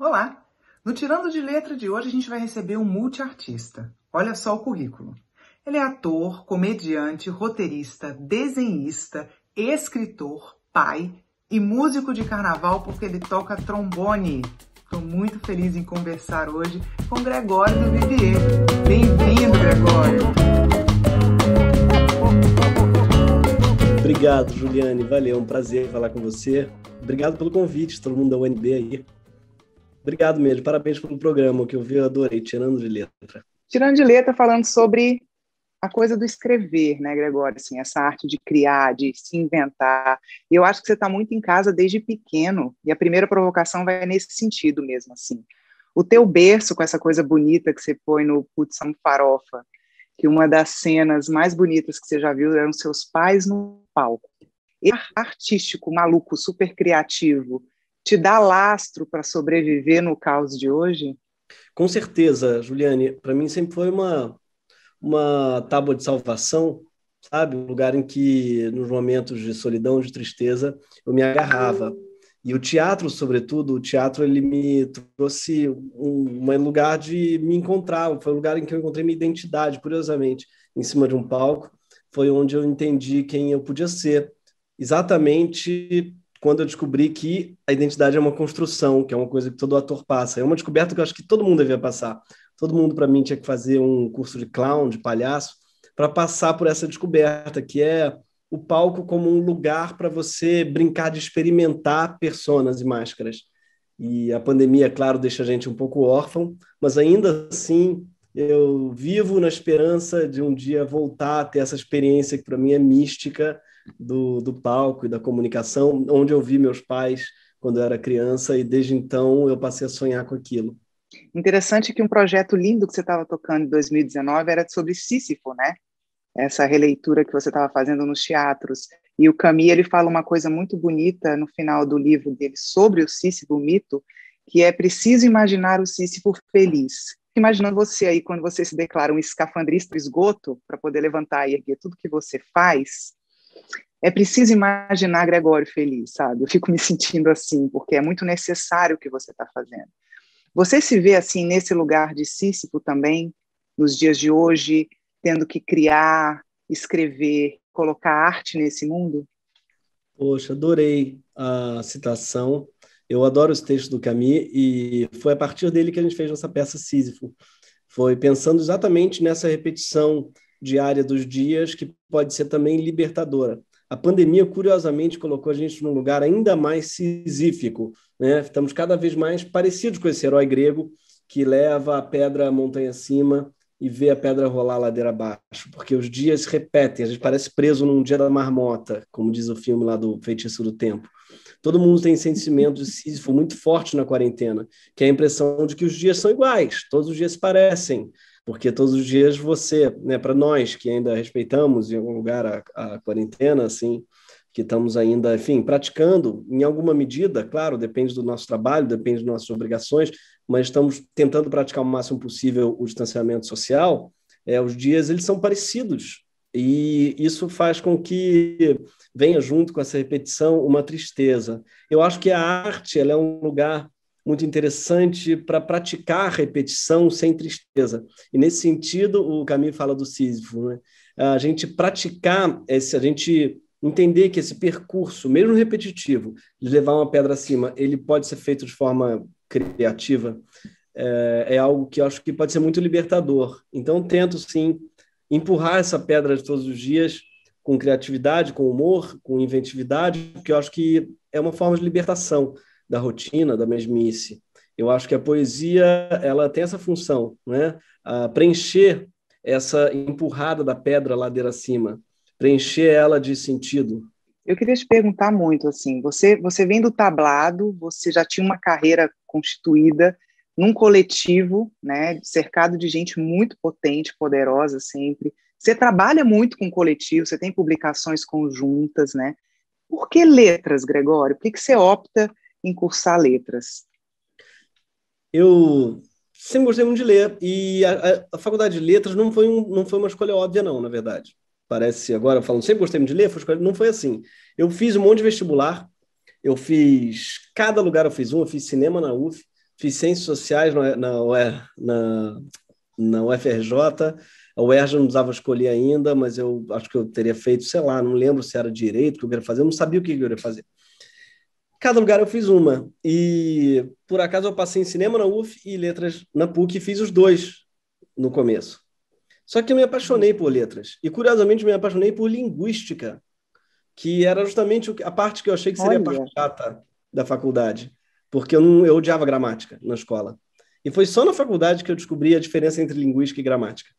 Olá! No Tirando de Letra de hoje a gente vai receber um multiartista. Olha só o currículo. Ele é ator, comediante, roteirista, desenhista, escritor, pai e músico de carnaval porque ele toca trombone. Estou muito feliz em conversar hoje com Gregório do Vivier. Bem-vindo, Gregório! Obrigado, Juliane. Valeu, é um prazer falar com você. Obrigado pelo convite, todo mundo da UNB aí. Obrigado mesmo, parabéns pelo programa, que eu vi, eu adorei, tirando de letra. Tirando de letra, falando sobre a coisa do escrever, né, Gregório? Assim, essa arte de criar, de se inventar. E eu acho que você está muito em casa desde pequeno, e a primeira provocação vai nesse sentido mesmo, assim. O teu berço com essa coisa bonita que você põe no Putsam Farofa, que uma das cenas mais bonitas que você já viu eram seus pais no palco. E artístico, maluco, super criativo, te dá lastro para sobreviver no caos de hoje? Com certeza, Juliane. Para mim sempre foi uma, uma tábua de salvação, sabe? Um lugar em que, nos momentos de solidão, de tristeza, eu me agarrava. E o teatro, sobretudo, o teatro, ele me trouxe um, um lugar de me encontrar. Foi o um lugar em que eu encontrei minha identidade, curiosamente, em cima de um palco. Foi onde eu entendi quem eu podia ser, exatamente quando eu descobri que a identidade é uma construção, que é uma coisa que todo ator passa. É uma descoberta que eu acho que todo mundo devia passar. Todo mundo, para mim, tinha que fazer um curso de clown, de palhaço, para passar por essa descoberta, que é o palco como um lugar para você brincar de experimentar personas e máscaras. E a pandemia, é claro, deixa a gente um pouco órfão, mas ainda assim eu vivo na esperança de um dia voltar a ter essa experiência que para mim é mística do, do palco e da comunicação, onde eu vi meus pais quando eu era criança e desde então eu passei a sonhar com aquilo. Interessante que um projeto lindo que você estava tocando em 2019 era sobre Sísifo, né? Essa releitura que você estava fazendo nos teatros. E o Camille, ele fala uma coisa muito bonita no final do livro dele sobre o Sísifo, o mito, que é preciso imaginar o Sísifo feliz. Imaginando você aí, quando você se declara um escafandrista esgoto, para poder levantar e erguer tudo que você faz, é preciso imaginar Gregório feliz, sabe? Eu fico me sentindo assim, porque é muito necessário o que você está fazendo. Você se vê assim nesse lugar de Sísifo também, nos dias de hoje, tendo que criar, escrever, colocar arte nesse mundo? Poxa, adorei a citação. Eu adoro os textos do Camus e foi a partir dele que a gente fez nossa peça Sísifo. Foi pensando exatamente nessa repetição diária dos dias, que pode ser também libertadora. A pandemia, curiosamente, colocou a gente num lugar ainda mais sisífico. Né? Estamos cada vez mais parecidos com esse herói grego que leva a pedra à montanha acima e vê a pedra rolar a ladeira abaixo, porque os dias se repetem, a gente parece preso num dia da marmota, como diz o filme lá do Feitiço do Tempo. Todo mundo tem sentimento de Sísifo muito forte na quarentena, que é a impressão de que os dias são iguais, todos os dias se parecem, porque todos os dias você, né, para nós que ainda respeitamos em algum lugar a, a quarentena, assim, que estamos ainda, enfim, praticando em alguma medida, claro, depende do nosso trabalho, depende das nossas obrigações, mas estamos tentando praticar o máximo possível o distanciamento social, é, os dias eles são parecidos. E isso faz com que venha junto com essa repetição uma tristeza. Eu acho que a arte ela é um lugar muito interessante para praticar a repetição sem tristeza. E nesse sentido, o Caminho fala do Sísifo, né? A gente praticar, esse, a gente entender que esse percurso, mesmo repetitivo, de levar uma pedra acima, ele pode ser feito de forma criativa, é, é algo que eu acho que pode ser muito libertador. Então, tento, sim, empurrar essa pedra de todos os dias com criatividade, com humor, com inventividade, porque eu acho que é uma forma de libertação da rotina, da mesmice. Eu acho que a poesia ela tem essa função, né? A preencher essa empurrada da pedra ladeira acima, preencher ela de sentido. Eu queria te perguntar muito assim, você você vem do tablado, você já tinha uma carreira constituída num coletivo, né, cercado de gente muito potente, poderosa sempre. Você trabalha muito com coletivo, você tem publicações conjuntas, né? Por que letras, Gregório? Por que, que você opta em cursar letras? Eu sempre gostei muito de ler e a, a, faculdade de letras não foi, um, não foi uma escolha óbvia não, na verdade. Parece agora falando sempre gostei muito de ler, foi escolha, não foi assim. Eu fiz um monte de vestibular, eu fiz cada lugar eu fiz um, eu fiz cinema na UF, fiz ciências sociais na na, na, na UFRJ, a UERJ não usava escolher ainda, mas eu acho que eu teria feito, sei lá, não lembro se era direito que eu queria fazer, eu não sabia o que eu queria fazer. Cada lugar eu fiz uma. E por acaso eu passei em cinema na UF e letras na PUC e fiz os dois no começo. Só que eu me apaixonei por letras. E curiosamente me apaixonei por linguística, que era justamente a parte que eu achei que seria a parte chata da faculdade, porque eu, não, eu odiava gramática na escola. E foi só na faculdade que eu descobri a diferença entre linguística e gramática.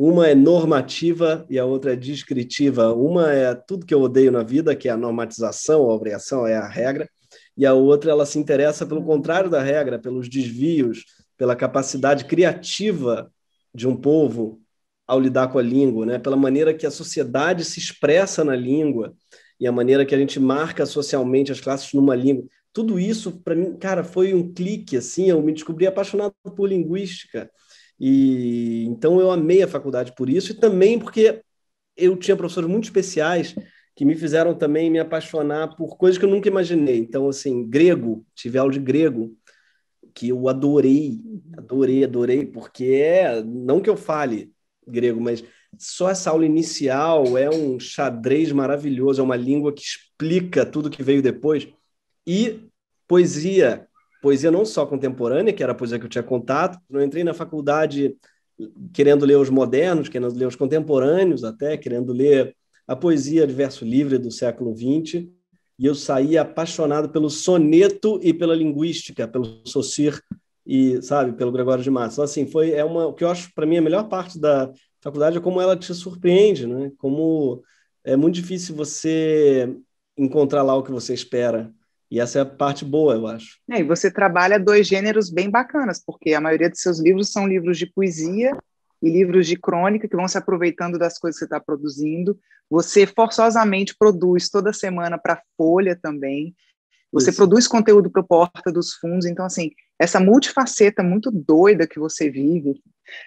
Uma é normativa e a outra é descritiva. Uma é tudo que eu odeio na vida, que é a normatização, a obrigação, é a regra, e a outra ela se interessa pelo contrário da regra, pelos desvios, pela capacidade criativa de um povo ao lidar com a língua, né? pela maneira que a sociedade se expressa na língua e a maneira que a gente marca socialmente as classes numa língua. Tudo isso, para mim, cara, foi um clique, assim, eu me descobri apaixonado por linguística e então eu amei a faculdade por isso e também porque eu tinha professores muito especiais que me fizeram também me apaixonar por coisas que eu nunca imaginei. Então, assim, grego, tive aula de grego, que eu adorei, adorei, adorei, porque é, não que eu fale grego, mas só essa aula inicial é um xadrez maravilhoso, é uma língua que explica tudo que veio depois. E poesia, poesia não só contemporânea, que era a poesia que eu tinha contato, eu entrei na faculdade querendo ler os modernos, querendo ler os contemporâneos até, querendo ler a poesia de verso livre do século XX, e eu saí apaixonado pelo soneto e pela linguística, pelo Saussure e, sabe, pelo Gregório de Matos. Então, assim, foi é uma o que eu acho para mim a melhor parte da faculdade é como ela te surpreende, né? Como é muito difícil você encontrar lá o que você espera e essa é a parte boa, eu acho. É, e você trabalha dois gêneros bem bacanas, porque a maioria dos seus livros são livros de poesia e livros de crônica que vão se aproveitando das coisas que você está produzindo. Você forçosamente produz toda semana para Folha também. Você Isso. produz conteúdo para Porta dos Fundos. Então, assim, essa multifaceta muito doida que você vive,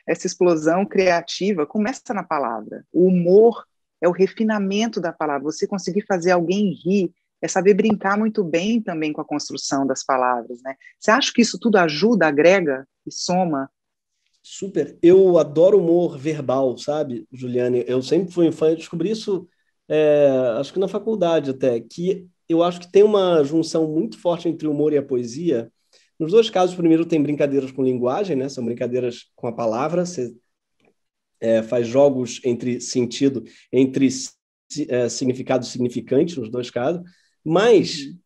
essa explosão criativa, começa na palavra. O humor é o refinamento da palavra. Você conseguir fazer alguém rir é saber brincar muito bem também com a construção das palavras, né? Você acha que isso tudo ajuda, agrega e soma? Super. Eu adoro humor verbal, sabe, Juliane? Eu sempre fui fã, descobri isso, é, acho que na faculdade até, que eu acho que tem uma junção muito forte entre o humor e a poesia. Nos dois casos, primeiro tem brincadeiras com linguagem, né? São brincadeiras com a palavra. Você é, faz jogos entre sentido, entre é, significado e significante, nos dois casos. Mas, uhum.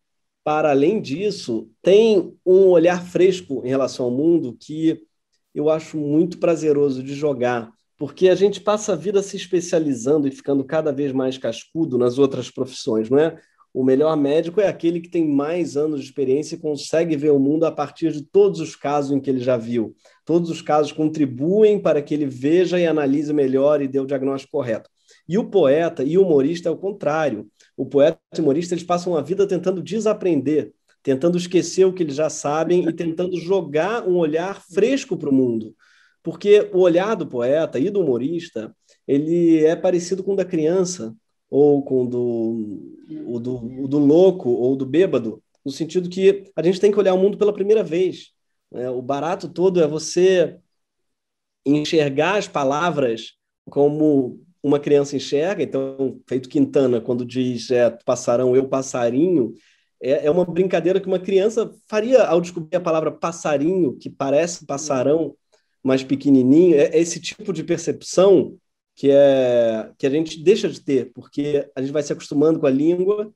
para além disso, tem um olhar fresco em relação ao mundo que eu acho muito prazeroso de jogar, porque a gente passa a vida se especializando e ficando cada vez mais cascudo nas outras profissões, não é? O melhor médico é aquele que tem mais anos de experiência e consegue ver o mundo a partir de todos os casos em que ele já viu. Todos os casos contribuem para que ele veja e analise melhor e dê o diagnóstico correto. E o poeta e o humorista é o contrário o poeta e o humorista eles passam a vida tentando desaprender, tentando esquecer o que eles já sabem e tentando jogar um olhar fresco para o mundo. Porque o olhar do poeta e do humorista ele é parecido com o da criança, ou com o do, o do, o do louco, ou do bêbado, no sentido que a gente tem que olhar o mundo pela primeira vez. Né? O barato todo é você enxergar as palavras como uma criança enxerga, então, feito Quintana, quando diz é, passarão, eu passarinho, é, é uma brincadeira que uma criança faria ao descobrir a palavra passarinho, que parece passarão, mais pequenininho. É, é esse tipo de percepção que, é, que a gente deixa de ter, porque a gente vai se acostumando com a língua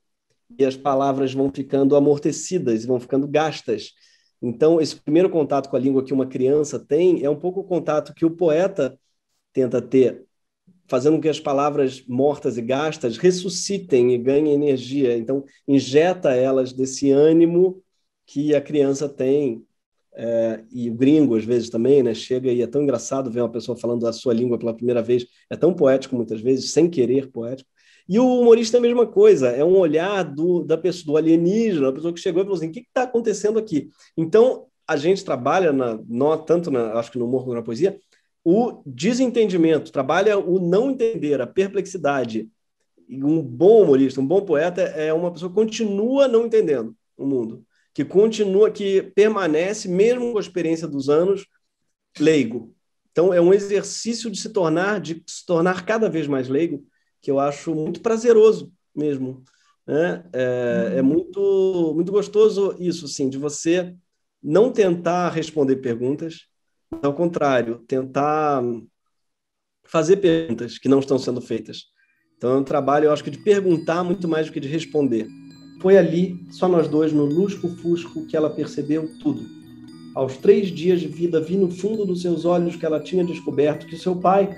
e as palavras vão ficando amortecidas, vão ficando gastas. Então, esse primeiro contato com a língua que uma criança tem é um pouco o contato que o poeta tenta ter fazendo com que as palavras mortas e gastas ressuscitem e ganhem energia. Então, injeta elas desse ânimo que a criança tem. É, e o gringo, às vezes, também, né? Chega e é tão engraçado ver uma pessoa falando a sua língua pela primeira vez. É tão poético, muitas vezes, sem querer poético. E o humorista é a mesma coisa, é um olhar do, da pessoa, do alienígena, a pessoa que chegou e falou assim: o que está acontecendo aqui? Então, a gente trabalha, na, não tanto na, acho que no humor como na poesia, o desentendimento, trabalha o não entender, a perplexidade. E um bom humorista, um bom poeta é uma pessoa que continua não entendendo o mundo, que continua, que permanece, mesmo com a experiência dos anos, leigo. Então, é um exercício de se tornar, de se tornar cada vez mais leigo, que eu acho muito prazeroso mesmo. Né? É, uhum. é muito, muito gostoso isso, assim, de você não tentar responder perguntas, ao contrário, tentar fazer perguntas que não estão sendo feitas. Então é um trabalho, eu acho que de perguntar muito mais do que de responder. Foi ali, só nós dois, no lusco-fusco, que ela percebeu tudo. Aos três dias de vida, vi no fundo dos seus olhos que ela tinha descoberto que seu pai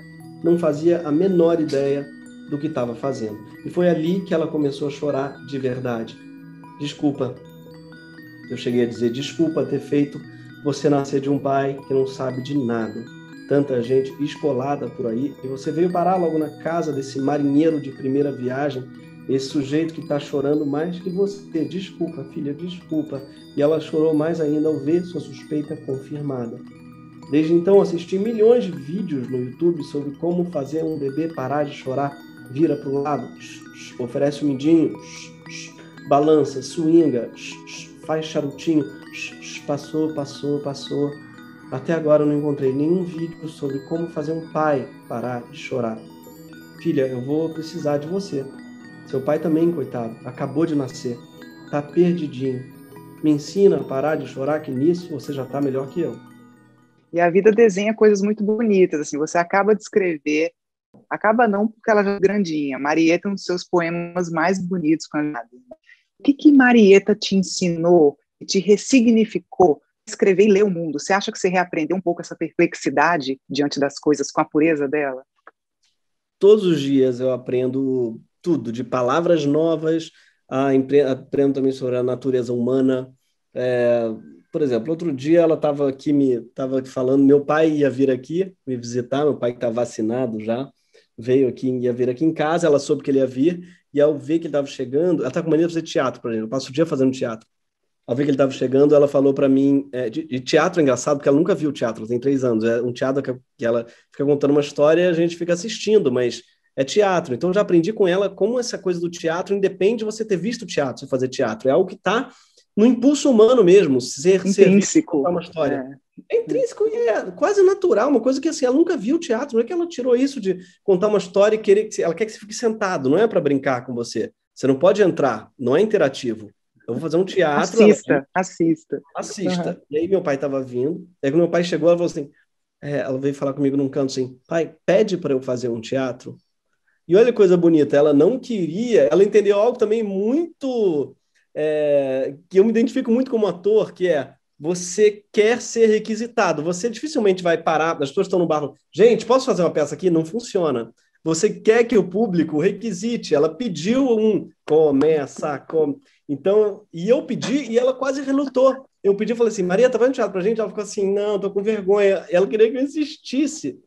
não fazia a menor ideia do que estava fazendo. E foi ali que ela começou a chorar de verdade. Desculpa. Eu cheguei a dizer desculpa ter feito você nascer de um pai que não sabe de nada. Tanta gente escolada por aí, e você veio parar logo na casa desse marinheiro de primeira viagem, esse sujeito que está chorando mais que você. Desculpa, filha, desculpa. E ela chorou mais ainda ao ver sua suspeita confirmada. Desde então, assisti milhões de vídeos no YouTube sobre como fazer um bebê parar de chorar. Vira para o lado, oferece o um mindinho, balança, swinga, faz charutinho. Passou, passou, passou. Até agora eu não encontrei nenhum vídeo sobre como fazer um pai parar de chorar. Filha, eu vou precisar de você. Seu pai também, coitado, acabou de nascer. Tá perdidinho. Me ensina a parar de chorar, que nisso você já tá melhor que eu. E a vida desenha coisas muito bonitas, assim, você acaba de escrever acaba não porque ela é grandinha. Marieta é um dos seus poemas mais bonitos com a que, que Marieta te ensinou e te ressignificou escrever e ler o mundo? Você acha que você reaprendeu um pouco essa perplexidade diante das coisas com a pureza dela? Todos os dias eu aprendo tudo, de palavras novas, aprendo também sobre a natureza humana. É, por exemplo, outro dia ela estava aqui me tava falando, meu pai ia vir aqui me visitar, meu pai que está vacinado já, veio aqui, ia vir aqui em casa, ela soube que ele ia vir, e ao ver que ele estava chegando, ela tá com mania de fazer teatro para ele, eu passo o dia fazendo teatro. Ao ver que ele estava chegando, ela falou para mim, é, de, de, teatro é engraçado, porque ela nunca viu teatro, ela tem três anos, é um teatro que, que ela fica contando uma história e a gente fica assistindo, mas é teatro. Então já aprendi com ela como essa coisa do teatro independe de você ter visto teatro, você fazer teatro, é algo que está no impulso humano mesmo, ser, ser uma história. É. É intrínseco e é quase natural, uma coisa que assim, ela nunca viu teatro, não é que ela tirou isso de contar uma história e querer que ela quer que você fique sentado, não é para brincar com você. Você não pode entrar, não é interativo. Eu vou fazer um teatro. Assista, ela... assista. Assista. Uhum. E aí meu pai estava vindo, aí quando meu pai chegou, ela falou assim: é, ela veio falar comigo num canto assim, pai, pede para eu fazer um teatro. E olha que coisa bonita, ela não queria, ela entendeu algo também muito. É, que eu me identifico muito como ator, que é você quer ser requisitado. Você dificilmente vai parar, as pessoas estão no barro. gente, posso fazer uma peça aqui? Não funciona. Você quer que o público requisite, ela pediu um começa, come. Então, e eu pedi e ela quase relutou. Eu pedi, falei assim, Maria, tá o teatro pra gente? Ela ficou assim, não, tô com vergonha. Ela queria que eu insistisse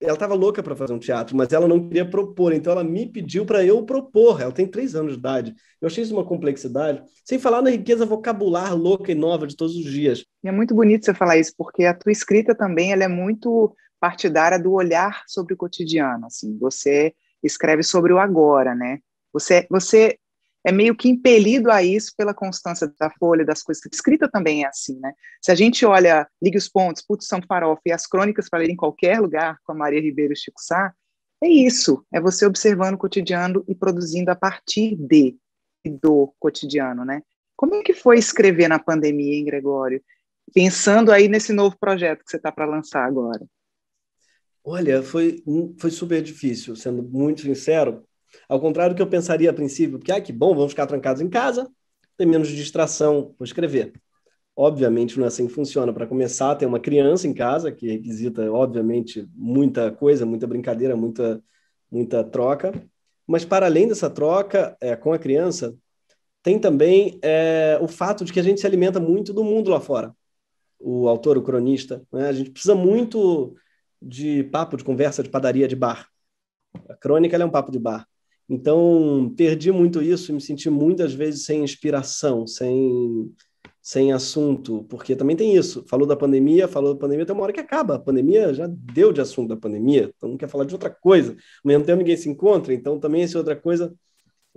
ela estava louca para fazer um teatro, mas ela não queria propor, então ela me pediu para eu propor. Ela tem três anos de idade. Eu achei isso uma complexidade, sem falar na riqueza vocabular louca e nova de todos os dias. E é muito bonito você falar isso, porque a tua escrita também ela é muito partidária do olhar sobre o cotidiano. Assim, você escreve sobre o agora, né? Você, você é meio que impelido a isso pela constância da folha, das coisas. Escrita também é assim, né? Se a gente olha Ligue os Pontos, Puto São Farofa e as crônicas para ler em qualquer lugar com a Maria Ribeiro e Chico Sá, é isso, é você observando o cotidiano e produzindo a partir de do cotidiano, né? Como é que foi escrever na pandemia, hein, Gregório? Pensando aí nesse novo projeto que você está para lançar agora. Olha, foi, foi super difícil, sendo muito sincero, ao contrário do que eu pensaria a princípio, porque, ah, que bom, vamos ficar trancados em casa, tem menos distração, vou escrever. Obviamente não é assim que funciona. Para começar, tem uma criança em casa que requisita, obviamente, muita coisa, muita brincadeira, muita, muita troca. Mas para além dessa troca é, com a criança, tem também é, o fato de que a gente se alimenta muito do mundo lá fora. O autor, o cronista, né? a gente precisa muito de papo, de conversa, de padaria, de bar. A crônica é um papo de bar. Então, perdi muito isso e me senti muitas vezes sem inspiração, sem, sem assunto, porque também tem isso. Falou da pandemia, falou da pandemia, tem uma hora que acaba. A pandemia já deu de assunto da pandemia, então não quer falar de outra coisa. Ao mesmo tempo, ninguém se encontra, então também essa é outra coisa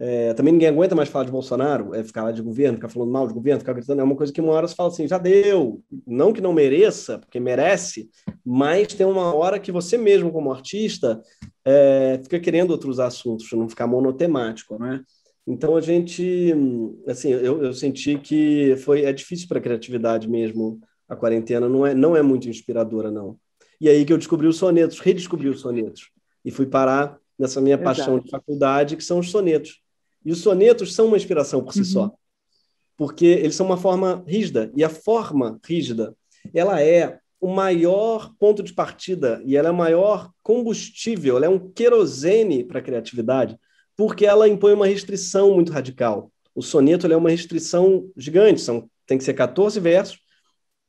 é, também ninguém aguenta mais falar de Bolsonaro, é ficar lá de governo, ficar falando mal de governo, ficar gritando. É uma coisa que uma hora você fala assim: já deu. Não que não mereça, porque merece, mas tem uma hora que você mesmo, como artista, é, fica querendo outros assuntos, não ficar monotemático, né? Então a gente, assim, eu, eu senti que foi é difícil para a criatividade mesmo a quarentena, não é, não é muito inspiradora, não. E aí que eu descobri os sonetos, redescobri os sonetos, e fui parar nessa minha paixão de faculdade, que são os sonetos. E os sonetos são uma inspiração por si uhum. só, porque eles são uma forma rígida, e a forma rígida, ela é o maior ponto de partida e ela é o maior combustível, ela é um querosene para a criatividade, porque ela impõe uma restrição muito radical. O soneto é uma restrição gigante, são, tem que ser 14 versos,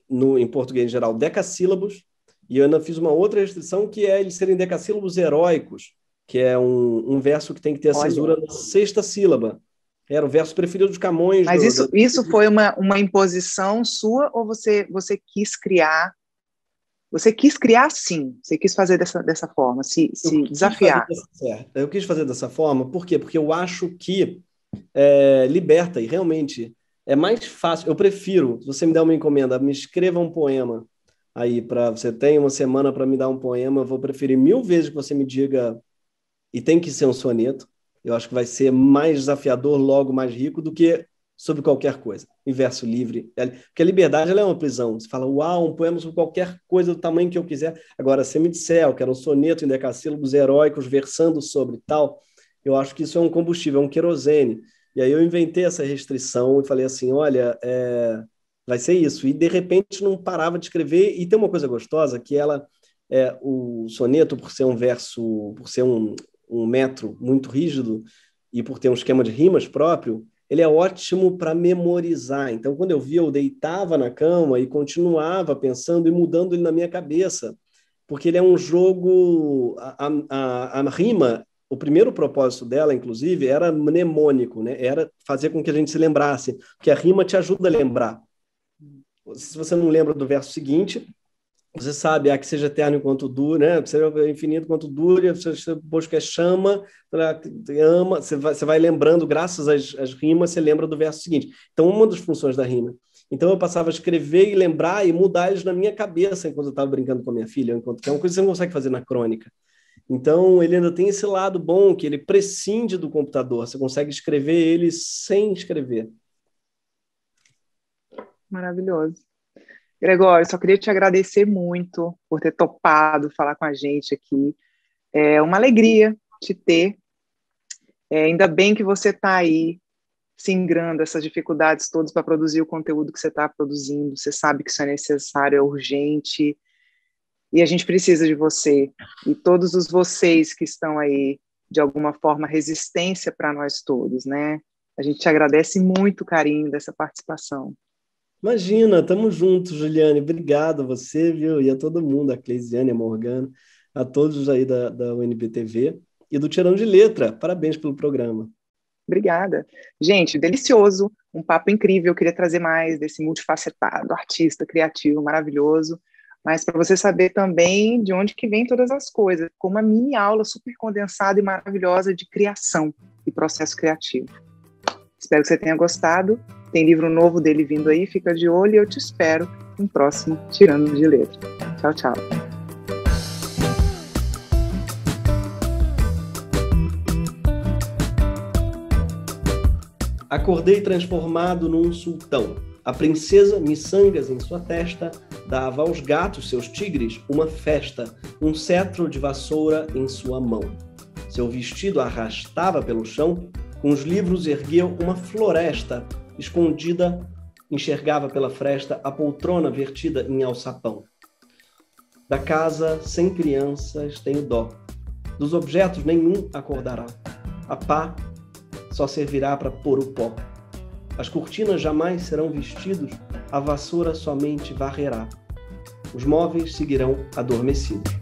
no, em português em geral, decassílabos, e eu ainda fiz uma outra restrição que é eles serem decassílabos heróicos, que é um, um verso que tem que ter a Olha. na sexta sílaba. Era o verso preferido de Camões. Mas do, isso, da... isso foi uma, uma imposição sua ou você, você quis criar? Você quis criar sim, você quis fazer dessa, dessa forma, se, se eu desafiar. Dessa, eu quis fazer dessa forma, por quê? Porque eu acho que é, liberta e realmente é mais fácil. Eu prefiro, se você me der uma encomenda, me escreva um poema aí para você tem uma semana para me dar um poema, eu vou preferir mil vezes que você me diga e tem que ser um soneto, eu acho que vai ser mais desafiador, logo mais rico do que sobre qualquer coisa, em verso livre. É porque a liberdade é uma prisão. Você fala, uau, um poema sobre qualquer coisa do tamanho que eu quiser. Agora, se me disser, eu quero um soneto em decassílabos heróicos versando sobre tal, eu acho que isso é um combustível, é um querosene. E aí eu inventei essa restrição e falei assim, olha, é... vai ser isso. E, de repente, não parava de escrever. E tem uma coisa gostosa que ela... É, o soneto, por ser um verso, por ser um, um metro muito rígido e por ter um esquema de rimas próprio, ele é ótimo para memorizar. Então, quando eu via, eu deitava na cama e continuava pensando e mudando ele na minha cabeça, porque ele é um jogo. A, a, a rima, o primeiro propósito dela, inclusive, era mnemônico, né? era fazer com que a gente se lembrasse, porque a rima te ajuda a lembrar. Se você não lembra do verso seguinte, você sabe, há que seja eterno enquanto dure, né? Seja é infinito enquanto dure, você busca é chama, ama, você vai, você vai lembrando, graças às, às rimas, você lembra do verso seguinte. Então, uma das funções da rima. Então eu passava a escrever e lembrar e mudar eles na minha cabeça enquanto eu estava brincando com a minha filha, enquanto que é uma coisa que você não consegue fazer na crônica. Então ele ainda tem esse lado bom que ele prescinde do computador, você consegue escrever ele sem escrever. Maravilhoso. Gregório, só queria te agradecer muito por ter topado falar com a gente aqui. É uma alegria te ter. É, ainda bem que você está aí singrando essas dificuldades todas para produzir o conteúdo que você está produzindo. Você sabe que isso é necessário, é urgente. E a gente precisa de você. E todos os vocês que estão aí, de alguma forma, resistência para nós todos, né? A gente te agradece muito o carinho dessa participação. Imagina, estamos juntos, Juliane. Obrigado a você, viu? E a todo mundo, a Cleisiane, a Morgana, a todos aí da, da UNBTV e do Tirão de Letra. Parabéns pelo programa. Obrigada. Gente, delicioso, um papo incrível. Eu queria trazer mais desse multifacetado, artista, criativo, maravilhoso. Mas para você saber também de onde que vem todas as coisas, com uma mini aula super condensada e maravilhosa de criação e processo criativo. Espero que você tenha gostado tem livro novo dele vindo aí, fica de olho e eu te espero no próximo Tirando de Letra. Tchau, tchau. Acordei transformado num sultão. A princesa, miçangas em sua testa, dava aos gatos, seus tigres, uma festa, um cetro de vassoura em sua mão. Seu vestido arrastava pelo chão, com os livros ergueu uma floresta Escondida, enxergava pela fresta a poltrona vertida em alçapão. Da casa sem crianças tenho dó. Dos objetos nenhum acordará. A pá só servirá para pôr o pó. As cortinas jamais serão vestidos, a vassoura somente varrerá. Os móveis seguirão adormecidos.